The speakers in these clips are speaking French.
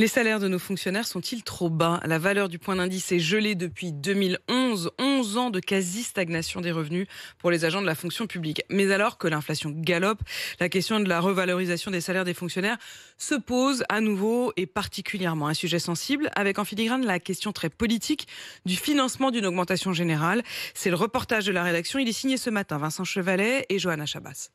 Les salaires de nos fonctionnaires sont-ils trop bas La valeur du point d'indice est gelée depuis 2011, 11 ans de quasi-stagnation des revenus pour les agents de la fonction publique. Mais alors que l'inflation galope, la question de la revalorisation des salaires des fonctionnaires se pose à nouveau et particulièrement un sujet sensible avec en filigrane la question très politique du financement d'une augmentation générale. C'est le reportage de la rédaction, il est signé ce matin Vincent Chevalet et Johanna Chabas.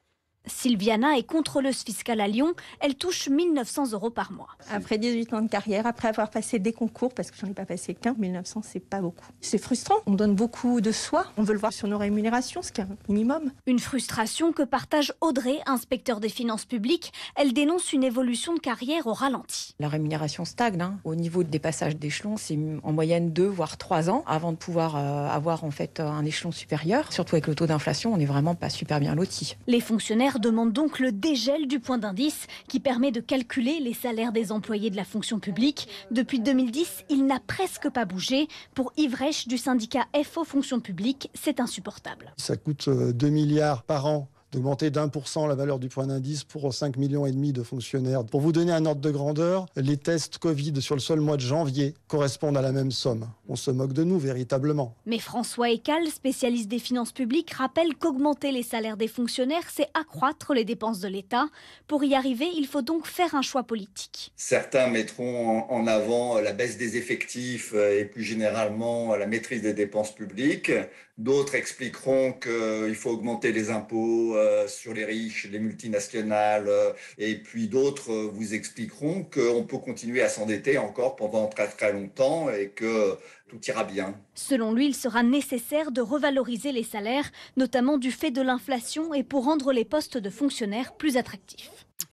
Sylviana est contrôleuse fiscale à Lyon. Elle touche 1900 euros par mois. Après 18 ans de carrière, après avoir passé des concours, parce que j'en ai pas passé qu'un, 1900 c'est pas beaucoup. C'est frustrant. On donne beaucoup de soi. On veut le voir sur nos rémunérations, ce qui est un minimum. Une frustration que partage Audrey, inspecteur des finances publiques. Elle dénonce une évolution de carrière au ralenti la rémunération stagne. Hein. Au niveau des passages d'échelons, c'est en moyenne 2 voire 3 ans avant de pouvoir euh, avoir en fait euh, un échelon supérieur. Surtout avec le taux d'inflation, on n'est vraiment pas super bien loti. Les fonctionnaires demandent donc le dégel du point d'indice qui permet de calculer les salaires des employés de la fonction publique. Depuis 2010, il n'a presque pas bougé. Pour Yves du syndicat FO Fonction publique, c'est insupportable. Ça coûte 2 euh, milliards par an d'augmenter d'un pour cent la valeur du point d'indice pour 5 millions et demi de fonctionnaires. Pour vous donner un ordre de grandeur, les tests Covid sur le seul mois de janvier correspondent à la même somme. On se moque de nous véritablement. Mais François Ecal, spécialiste des finances publiques, rappelle qu'augmenter les salaires des fonctionnaires, c'est accroître les dépenses de l'État. Pour y arriver, il faut donc faire un choix politique. Certains mettront en avant la baisse des effectifs euh, et plus généralement la maîtrise des dépenses publiques. D'autres expliqueront qu'il faut augmenter les impôts euh, sur les riches, les multinationales, euh, et puis d'autres euh, vous expliqueront qu'on peut continuer à s'endetter encore pendant très très longtemps et que tout ira bien. Selon lui, il sera nécessaire de revaloriser les salaires, notamment du fait de l'inflation et pour rendre les postes de fonctionnaires plus attractifs.